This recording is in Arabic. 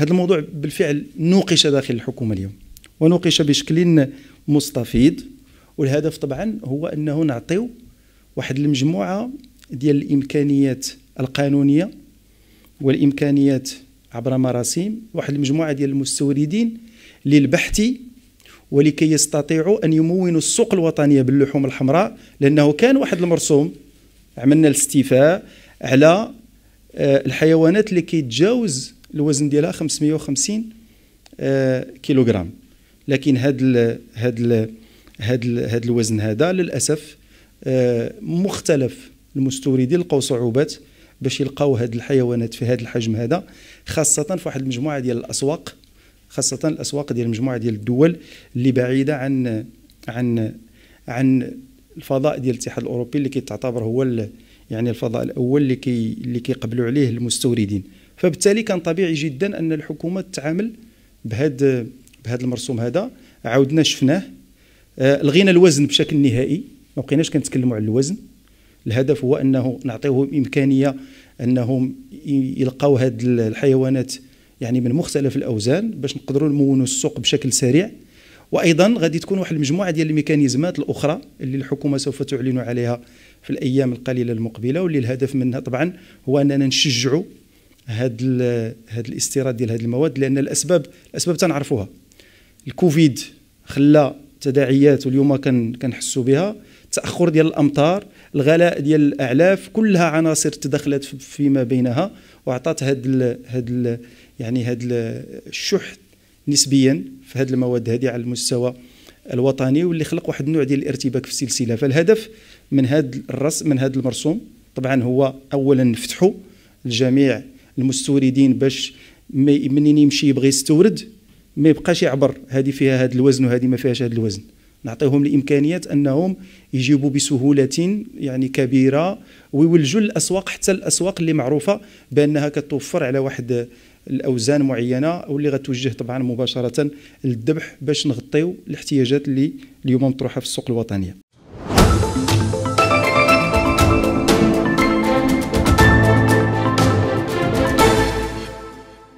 هذا الموضوع بالفعل نوقش داخل الحكومه اليوم ونوقش بشكل مستفيض والهدف طبعا هو انه نعطيو واحد المجموعه ديال الامكانيات القانونيه والامكانيات عبر مراسيم واحد المجموعه ديال المستوردين للبحث ولكي يستطيعوا ان يمونوا السوق الوطنيه باللحوم الحمراء لانه كان واحد المرسوم عملنا الاستيفاء على آه، الحيوانات اللي كيتجاوز الوزن ديالها 550 آه، كيلوغرام لكن هاد ال هاد ال هاد هاد الوزن هذا للاسف آه، مختلف المستوردين لقاو صعوبات باش يلقاو هاد الحيوانات في هاد الحجم هذا خاصه في واحد المجموعه ديال الاسواق خاصه الاسواق ديال مجموعه ديال الدول اللي بعيده عن عن عن الفضاء ديال الاتحاد الاوروبي اللي كيتعتبر هو يعني الفضاء الاول اللي كي اللي كيقبلوا عليه المستوردين فبالتالي كان طبيعي جدا ان الحكومه تتعامل بهذا بهذا المرسوم هذا عاودنا شفناه آه، لغينا الوزن بشكل نهائي ما بقيناش كنتكلموا على الوزن الهدف هو انه نعطيهم امكانيه انهم يلقاو هذه الحيوانات يعني من مختلف الاوزان باش نقدروا نمونوا السوق بشكل سريع وايضا غادي تكون واحد المجموعه ديال الميكانيزمات الاخرى اللي الحكومه سوف تعلن عليها في الايام القليله المقبله واللي الهدف منها طبعا هو اننا نشجعوا هاد هاد الاستيراد ديال هاد المواد لان الاسباب الاسباب تنعرفوها الكوفيد خلى تداعيات واليوم كنحسوا بها تاخر ديال الامطار الغلاء ديال الاعلاف كلها عناصر تدخلت فيما بينها وعطات هاد ال هاد يعني هاد الشح نسبيا في هاد المواد هذه على المستوى الوطني واللي خلق واحد النوع ديال الارتباك في السلسله فالهدف من هاد الرسم من هاد المرسوم طبعا هو اولا نفتحوا لجميع المستوردين باش منين يمشي يبغي يستورد ما يبقاش يعبر هذه فيها هذا الوزن وهذه ما فيهاش هذا الوزن نعطيهم الامكانيات انهم يجيبوا بسهوله يعني كبيره ويولجوا الاسواق حتى الاسواق اللي معروفه بانها كتوفر على واحد الاوزان معينه واللي غتوجه طبعا مباشره للذبح باش نغطيو الاحتياجات اللي اليوم مطروحه في السوق الوطنيه